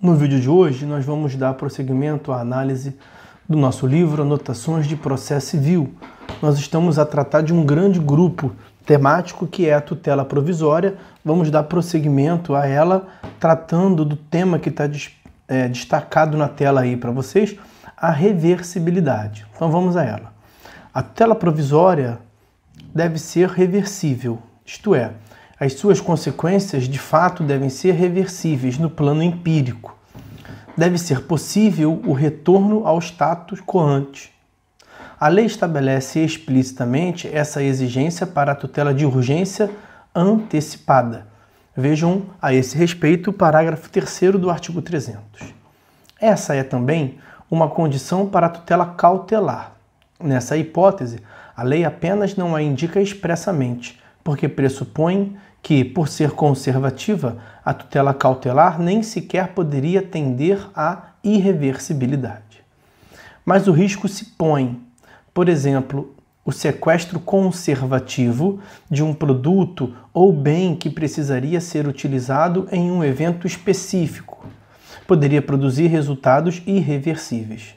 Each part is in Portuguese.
no vídeo de hoje, nós vamos dar prosseguimento à análise do nosso livro Anotações de Processo Civil. Nós estamos a tratar de um grande grupo temático que é a tutela provisória. Vamos dar prosseguimento a ela, tratando do tema que está é, destacado na tela aí para vocês, a reversibilidade. Então vamos a ela. A tutela provisória deve ser reversível, isto é, as suas consequências, de fato, devem ser reversíveis no plano empírico. Deve ser possível o retorno ao status coante. A lei estabelece explicitamente essa exigência para a tutela de urgência antecipada. Vejam a esse respeito o parágrafo 3 do artigo 300. Essa é também uma condição para a tutela cautelar. Nessa hipótese, a lei apenas não a indica expressamente, porque pressupõe que, por ser conservativa, a tutela cautelar nem sequer poderia tender à irreversibilidade. Mas o risco se põe. Por exemplo, o sequestro conservativo de um produto ou bem que precisaria ser utilizado em um evento específico poderia produzir resultados irreversíveis.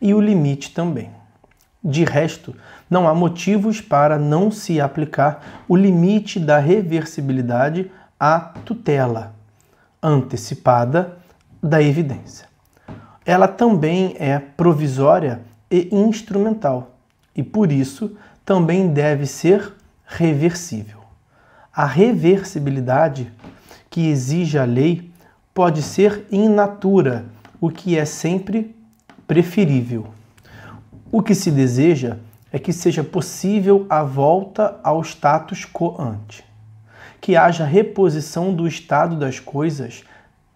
E o limite também. De resto, não há motivos para não se aplicar o limite da reversibilidade à tutela antecipada da evidência. Ela também é provisória e instrumental e, por isso, também deve ser reversível. A reversibilidade que exige a lei pode ser in natura, o que é sempre preferível. O que se deseja é que seja possível a volta ao status quo ante, que haja reposição do estado das coisas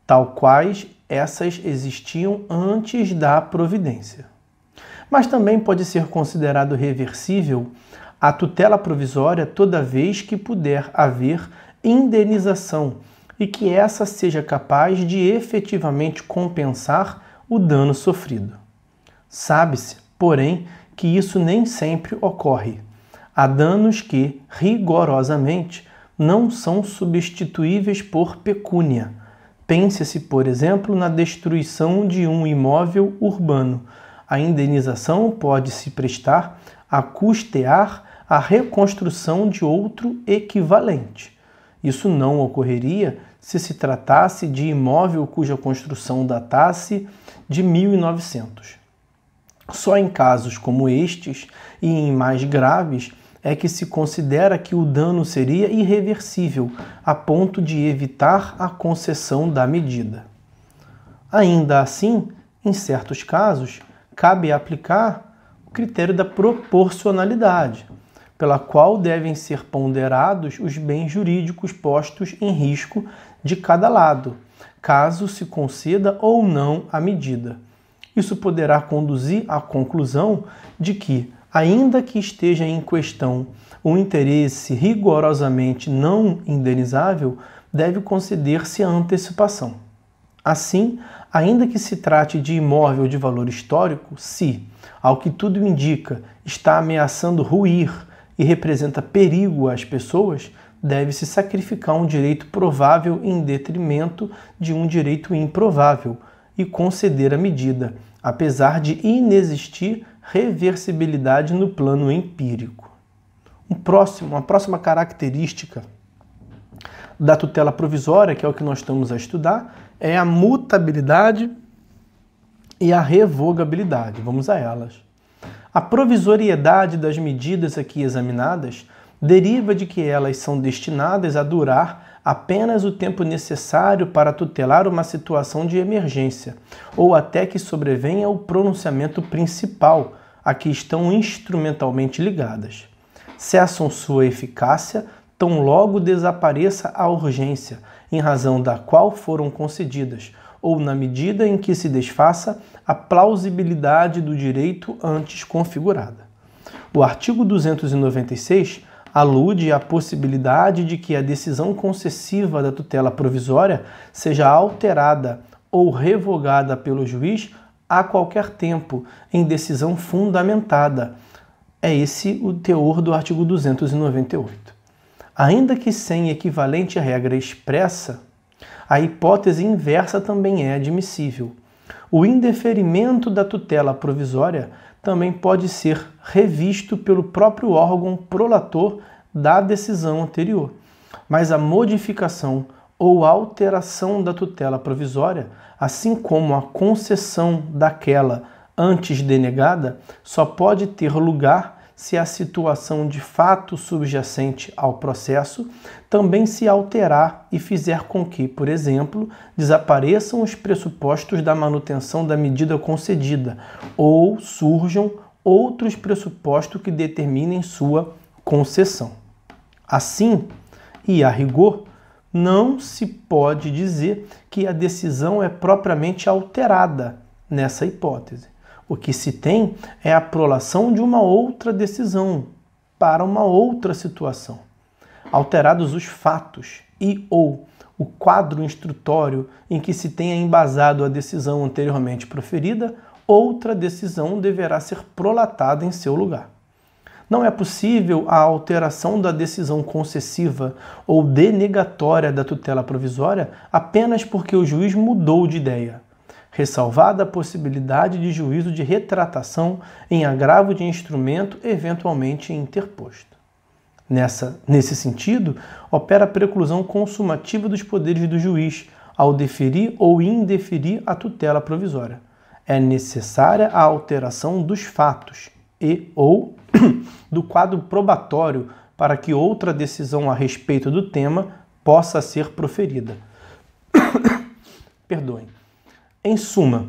tal quais essas existiam antes da providência. Mas também pode ser considerado reversível a tutela provisória toda vez que puder haver indenização e que essa seja capaz de efetivamente compensar o dano sofrido. Sabe-se porém que isso nem sempre ocorre. Há danos que, rigorosamente, não são substituíveis por pecúnia. Pense-se, por exemplo, na destruição de um imóvel urbano. A indenização pode se prestar a custear a reconstrução de outro equivalente. Isso não ocorreria se se tratasse de imóvel cuja construção datasse de 1900. Só em casos como estes e em mais graves é que se considera que o dano seria irreversível, a ponto de evitar a concessão da medida. Ainda assim, em certos casos, cabe aplicar o critério da proporcionalidade, pela qual devem ser ponderados os bens jurídicos postos em risco de cada lado, caso se conceda ou não a medida isso poderá conduzir à conclusão de que, ainda que esteja em questão um interesse rigorosamente não indenizável, deve conceder-se a antecipação. Assim, ainda que se trate de imóvel de valor histórico, se, ao que tudo indica, está ameaçando ruir e representa perigo às pessoas, deve-se sacrificar um direito provável em detrimento de um direito improvável, e conceder a medida, apesar de inexistir reversibilidade no plano empírico. Um próximo, uma próxima característica da tutela provisória, que é o que nós estamos a estudar, é a mutabilidade e a revogabilidade. Vamos a elas. A provisoriedade das medidas aqui examinadas deriva de que elas são destinadas a durar apenas o tempo necessário para tutelar uma situação de emergência, ou até que sobrevenha o pronunciamento principal, a que estão instrumentalmente ligadas. Cessam sua eficácia tão logo desapareça a urgência, em razão da qual foram concedidas, ou na medida em que se desfaça a plausibilidade do direito antes configurada. O artigo 296 alude à possibilidade de que a decisão concessiva da tutela provisória seja alterada ou revogada pelo juiz a qualquer tempo, em decisão fundamentada. É esse o teor do artigo 298. Ainda que sem equivalente regra expressa, a hipótese inversa também é admissível. O indeferimento da tutela provisória também pode ser revisto pelo próprio órgão prolator da decisão anterior. Mas a modificação ou alteração da tutela provisória, assim como a concessão daquela antes denegada, só pode ter lugar se a situação de fato subjacente ao processo também se alterar e fizer com que, por exemplo, desapareçam os pressupostos da manutenção da medida concedida ou surjam outros pressupostos que determinem sua concessão. Assim, e a rigor, não se pode dizer que a decisão é propriamente alterada nessa hipótese. O que se tem é a prolação de uma outra decisão para uma outra situação. Alterados os fatos e ou o quadro instrutório em que se tenha embasado a decisão anteriormente proferida, outra decisão deverá ser prolatada em seu lugar. Não é possível a alteração da decisão concessiva ou denegatória da tutela provisória apenas porque o juiz mudou de ideia ressalvada a possibilidade de juízo de retratação em agravo de instrumento eventualmente interposto. Nessa, nesse sentido, opera a preclusão consumativa dos poderes do juiz ao deferir ou indeferir a tutela provisória. É necessária a alteração dos fatos e ou do quadro probatório para que outra decisão a respeito do tema possa ser proferida. Perdoem. Em suma,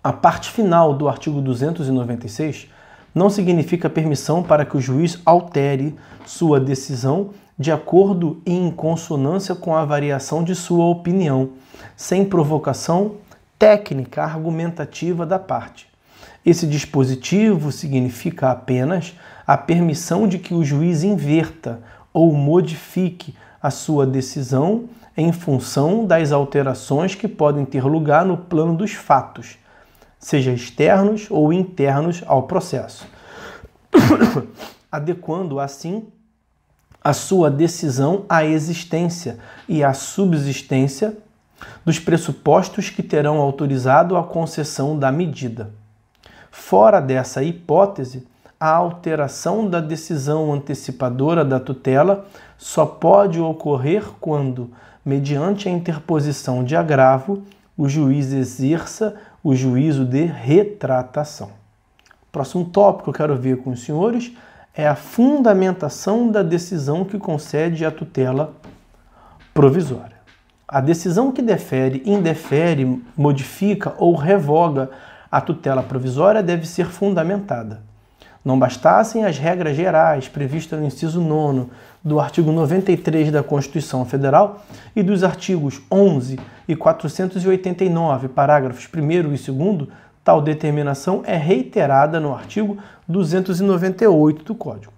a parte final do artigo 296 não significa permissão para que o juiz altere sua decisão de acordo e em consonância com a variação de sua opinião, sem provocação técnica argumentativa da parte. Esse dispositivo significa apenas a permissão de que o juiz inverta ou modifique a sua decisão em função das alterações que podem ter lugar no plano dos fatos, seja externos ou internos ao processo, adequando assim a sua decisão à existência e à subsistência dos pressupostos que terão autorizado a concessão da medida. Fora dessa hipótese, a alteração da decisão antecipadora da tutela só pode ocorrer quando, mediante a interposição de agravo, o juiz exerça o juízo de retratação. O próximo tópico que eu quero ver com os senhores é a fundamentação da decisão que concede a tutela provisória. A decisão que defere, indefere, modifica ou revoga a tutela provisória deve ser fundamentada. Não bastassem as regras gerais previstas no inciso 9 do artigo 93 da Constituição Federal e dos artigos 11 e 489, parágrafos 1 e 2, tal determinação é reiterada no artigo 298 do Código.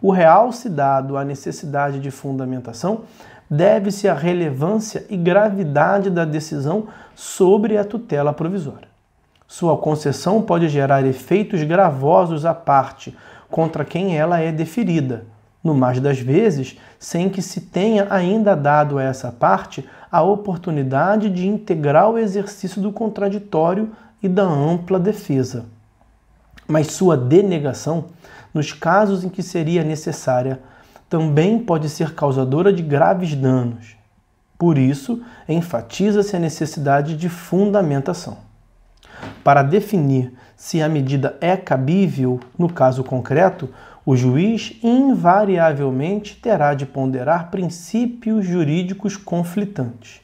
O realce dado à necessidade de fundamentação deve-se à relevância e gravidade da decisão sobre a tutela provisória. Sua concessão pode gerar efeitos gravosos à parte contra quem ela é deferida, no mais das vezes, sem que se tenha ainda dado a essa parte a oportunidade de integrar o exercício do contraditório e da ampla defesa. Mas sua denegação, nos casos em que seria necessária, também pode ser causadora de graves danos. Por isso, enfatiza-se a necessidade de fundamentação para definir se a medida é cabível no caso concreto, o juiz invariavelmente terá de ponderar princípios jurídicos conflitantes.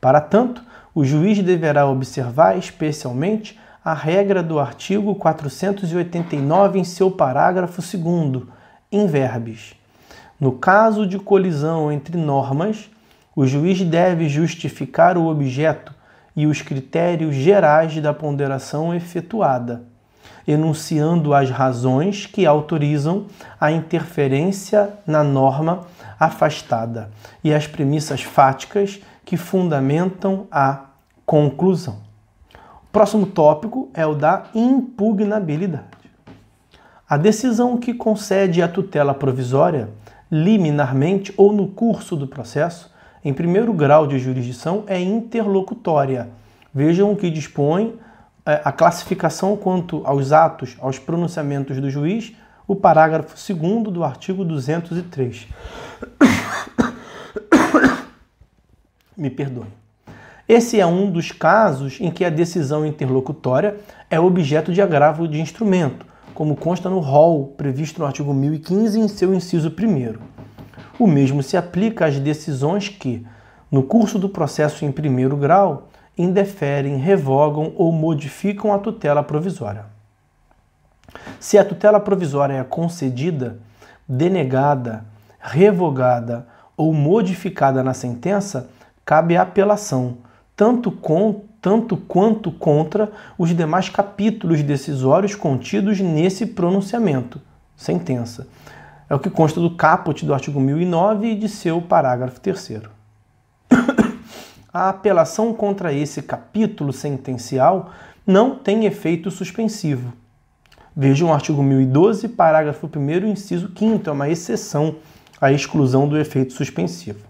Para tanto, o juiz deverá observar especialmente a regra do artigo 489 em seu parágrafo 2, em verbes. No caso de colisão entre normas, o juiz deve justificar o objeto e os critérios gerais da ponderação efetuada, enunciando as razões que autorizam a interferência na norma afastada e as premissas fáticas que fundamentam a conclusão. O próximo tópico é o da impugnabilidade. A decisão que concede a tutela provisória, liminarmente ou no curso do processo, em primeiro grau de jurisdição é interlocutória. Vejam o que dispõe eh, a classificação quanto aos atos, aos pronunciamentos do juiz, o parágrafo 2 do artigo 203. Me perdoe. Esse é um dos casos em que a decisão interlocutória é objeto de agravo de instrumento, como consta no rol previsto no artigo 1015 em seu inciso 1. O mesmo se aplica às decisões que, no curso do processo em primeiro grau, indeferem, revogam ou modificam a tutela provisória. Se a tutela provisória é concedida, denegada, revogada ou modificada na sentença, cabe apelação, tanto, com, tanto quanto contra os demais capítulos decisórios contidos nesse pronunciamento, sentença é o que consta do caput do artigo 1009 e de seu parágrafo 3. A apelação contra esse capítulo sentencial não tem efeito suspensivo. Vejam o artigo 1012, parágrafo 1, inciso 5, é uma exceção à exclusão do efeito suspensivo.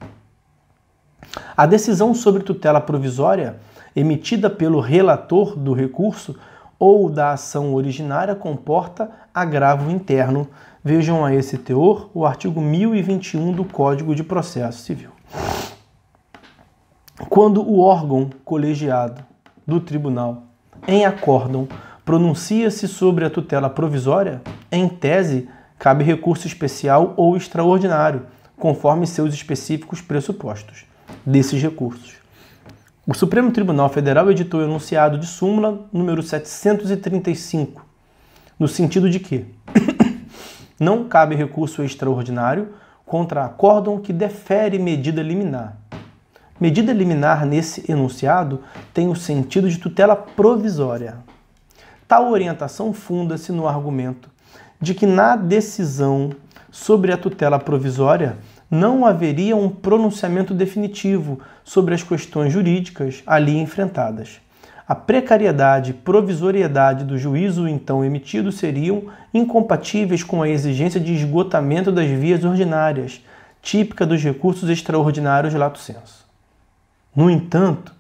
A decisão sobre tutela provisória emitida pelo relator do recurso ou da ação originária comporta agravo interno Vejam a esse teor o artigo 1021 do Código de Processo Civil. Quando o órgão colegiado do tribunal, em acórdão, pronuncia-se sobre a tutela provisória, em tese, cabe recurso especial ou extraordinário, conforme seus específicos pressupostos desses recursos. O Supremo Tribunal Federal editou o enunciado de súmula número 735, no sentido de que não cabe recurso extraordinário contra acórdão que defere medida liminar. Medida liminar nesse enunciado tem o sentido de tutela provisória. Tal orientação funda-se no argumento de que na decisão sobre a tutela provisória não haveria um pronunciamento definitivo sobre as questões jurídicas ali enfrentadas a precariedade e provisoriedade do juízo então emitido seriam incompatíveis com a exigência de esgotamento das vias ordinárias, típica dos recursos extraordinários de lato sensu. No entanto,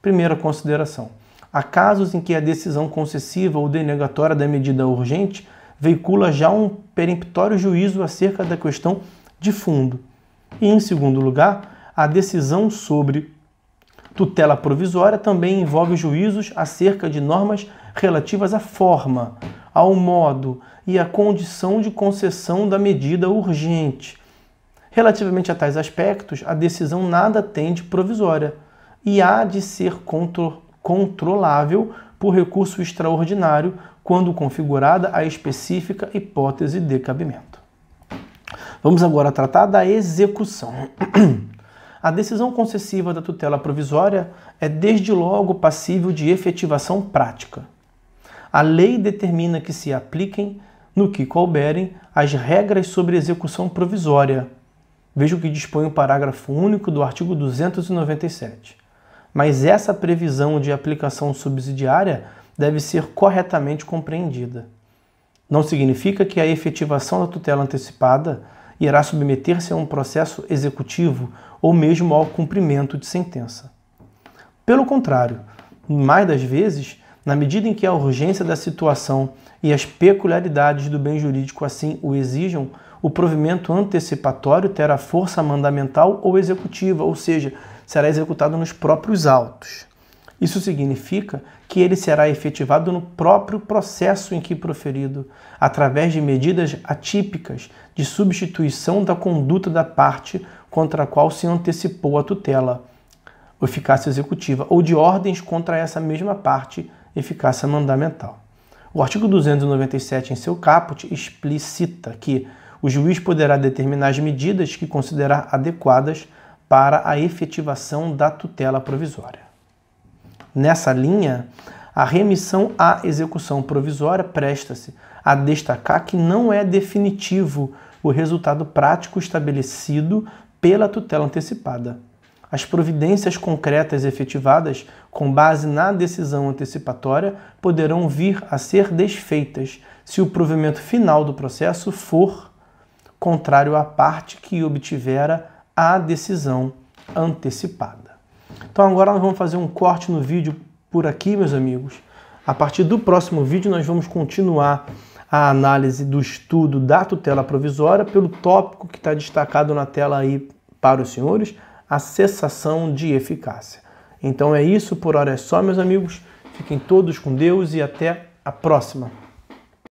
primeira consideração, há casos em que a decisão concessiva ou denegatória da medida urgente veicula já um peremptório juízo acerca da questão de fundo. E, em segundo lugar, a decisão sobre Tutela provisória também envolve juízos acerca de normas relativas à forma, ao modo e à condição de concessão da medida urgente. Relativamente a tais aspectos, a decisão nada tem de provisória e há de ser contro controlável por recurso extraordinário quando configurada a específica hipótese de cabimento. Vamos agora tratar da execução. A decisão concessiva da tutela provisória é desde logo passível de efetivação prática. A lei determina que se apliquem, no que couberem, as regras sobre execução provisória. Veja o que dispõe o parágrafo único do artigo 297. Mas essa previsão de aplicação subsidiária deve ser corretamente compreendida. Não significa que a efetivação da tutela antecipada irá submeter-se a um processo executivo ou mesmo ao cumprimento de sentença. Pelo contrário, mais das vezes, na medida em que a urgência da situação e as peculiaridades do bem jurídico assim o exijam, o provimento antecipatório terá força mandamental ou executiva, ou seja, será executado nos próprios autos. Isso significa que ele será efetivado no próprio processo em que proferido, através de medidas atípicas de substituição da conduta da parte contra a qual se antecipou a tutela, eficácia executiva, ou de ordens contra essa mesma parte, eficácia mandamental. O artigo 297, em seu caput, explicita que o juiz poderá determinar as medidas que considerar adequadas para a efetivação da tutela provisória. Nessa linha, a remissão à execução provisória presta-se a destacar que não é definitivo o resultado prático estabelecido pela tutela antecipada. As providências concretas efetivadas com base na decisão antecipatória poderão vir a ser desfeitas se o provimento final do processo for contrário à parte que obtivera a decisão antecipada. Então agora nós vamos fazer um corte no vídeo por aqui, meus amigos. A partir do próximo vídeo nós vamos continuar a análise do estudo da tutela provisória pelo tópico que está destacado na tela aí para os senhores, a cessação de eficácia. Então é isso, por hora é só, meus amigos. Fiquem todos com Deus e até a próxima.